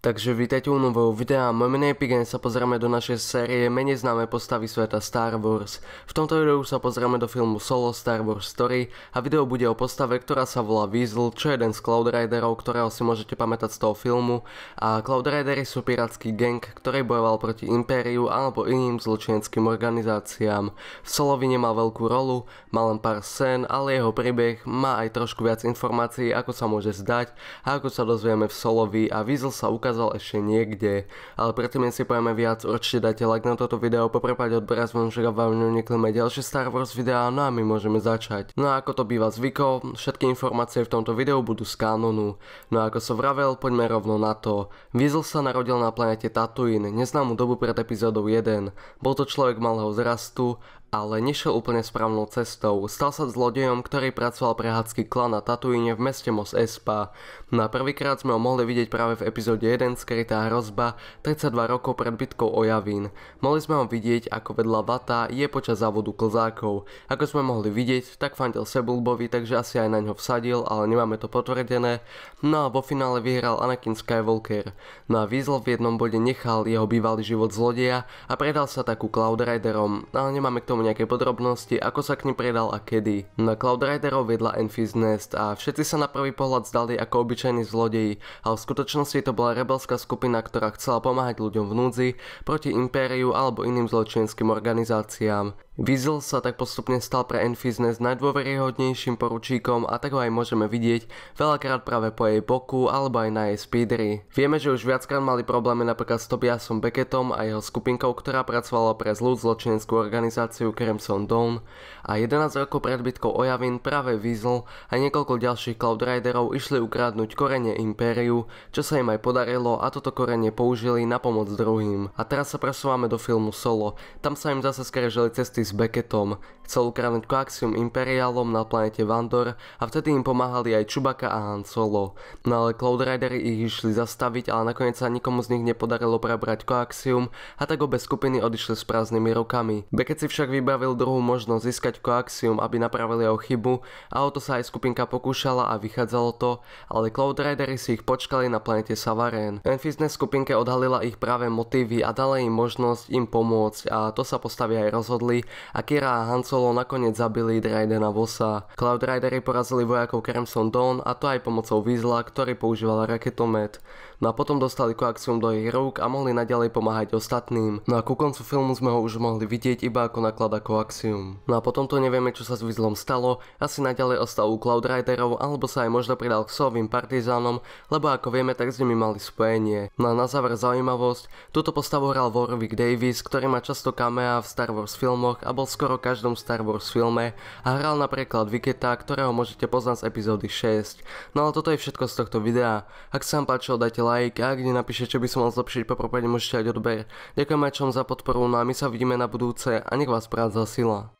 Takže vítajte u nového videa, moje meno je Pigen, sa pozrieme do našej série menej známe postavy sveta Star Wars. V tomto videu sa pozrieme do filmu Solo Star Wars Story a video bude o postave, ktorá sa volá Weasel, čo je jeden z Cloud Riderov, ktorého si môžete pamätať z toho filmu. A Cloud Ridery sú pirátsky gang, ktorý bojoval proti Impériu alebo iným zločineckým organizáciám. Solovi má veľkú rolu, má len pár scén, ale jeho príbeh má aj trošku viac informácií, ako sa môže zdať a ako sa dozvieme v Solovi a Weasel sa ukázal ukázal ešte niekde. Ale predtým, si povieme viac, určite dajte like na toto video, poprepať odber a že a vám nekneme ďalšie Star Wars videá, no a my môžeme začať. No a ako to býva zvykov, všetky informácie v tomto videu budú z kanonu. No a ako som vravel, poďme rovno na to. Weasel sa narodil na planete Tatooine, neznámu dobu pred epizódou 1. Bol to človek malého zrastu ale nešiel úplne správnou cestou. Stal sa zlodejom, ktorý pracoval pre hadský klan na Tatooine v meste Mos Espa. Na prvýkrát sme ho mohli vidieť práve v epizóde 1 Skrytá hrozba 32 rokov pred bitkou o Javín. Mohli sme ho vidieť, ako vedľa Vata je počas závodu klzákov. Ako sme mohli vidieť, tak fandil Sebulbovi, takže asi aj na ňo vsadil, ale nemáme to potvrdené. No a vo finále vyhral Anakin Skywalker. No a Weasel v jednom bode nechal jeho bývalý život zlodeja a predal sa takú Cloud Riderom, ale nemáme k tomu tomu nejaké podrobnosti, ako sa k nim predal a kedy. Na Cloud Riderov vedla Enfys Nest a všetci sa na prvý pohľad zdali ako obyčajní zlodeji, ale v skutočnosti to bola rebelská skupina, ktorá chcela pomáhať ľuďom v núdzi proti impériu alebo iným zločinským organizáciám. Wiesel sa tak postupne stal pre Enfiznes najdôveryhodnejším poručíkom a tak ho aj môžeme vidieť veľakrát práve po jej boku alebo aj na jej speedery. Vieme, že už viackrát mali problémy napríklad s Tobiasom Beckettom a jeho skupinkou, ktorá pracovala pre zlú zločineckú organizáciu Crimson Dawn a 11 rokov pred bitkou Ojavin práve Weasel a niekoľko ďalších Cloud Riderov išli ukradnúť korene Impériu, čo sa im aj podarilo a toto korenie použili na pomoc druhým. A teraz sa presúvame do filmu Solo. Tam sa im zase skrežili cesty s Beckettom. Chcel ukradnúť koaxium imperiálom na planete Vandor a vtedy im pomáhali aj Chewbacca a Han Solo. No ale Cloud Ridery ich išli zastaviť, ale nakoniec sa nikomu z nich nepodarilo prebrať koaxium a tak obe skupiny odišli s prázdnymi rukami. Beckett si však vybavil druhú možnosť získať koaxium, aby napravili jeho chybu a o to sa aj skupinka pokúšala a vychádzalo to, ale Cloud Ridery si ich počkali na planete Savaren. Enfisne skupinke odhalila ich práve motívy a dala im možnosť im pomôcť a to sa postavia aj rozhodli, Akira a Han Solo nakoniec zabili Raidena Vosa. Cloud Ridery porazili vojakov Crimson Dawn a to aj pomocou Vizla, ktorý používal raketomet. No a potom dostali koakcium do ich rúk a mohli naďalej pomáhať ostatným. No a ku koncu filmu sme ho už mohli vidieť iba ako naklada koakcium. No a potom to nevieme, čo sa s Vizlom stalo, asi naďalej ostal u Cloud Riderov alebo sa aj možno pridal k sovým partizánom, lebo ako vieme, tak s nimi mali spojenie. No a na záver zaujímavosť, túto postavu hral Warwick Davis, ktorý má často kamea v Star Wars filmoch a bol skoro každom Star Wars filme a hral napríklad Viketa, ktorého môžete poznať z epizódy 6. No ale toto je všetko z tohto videa. Ak sa vám páčilo, dajte like like a kde napíšte čo by som mal zlepšiť, po prípade môžete aj odber. Ďakujem aj čom za podporu, no a my sa vidíme na budúce a nech vás práca sila.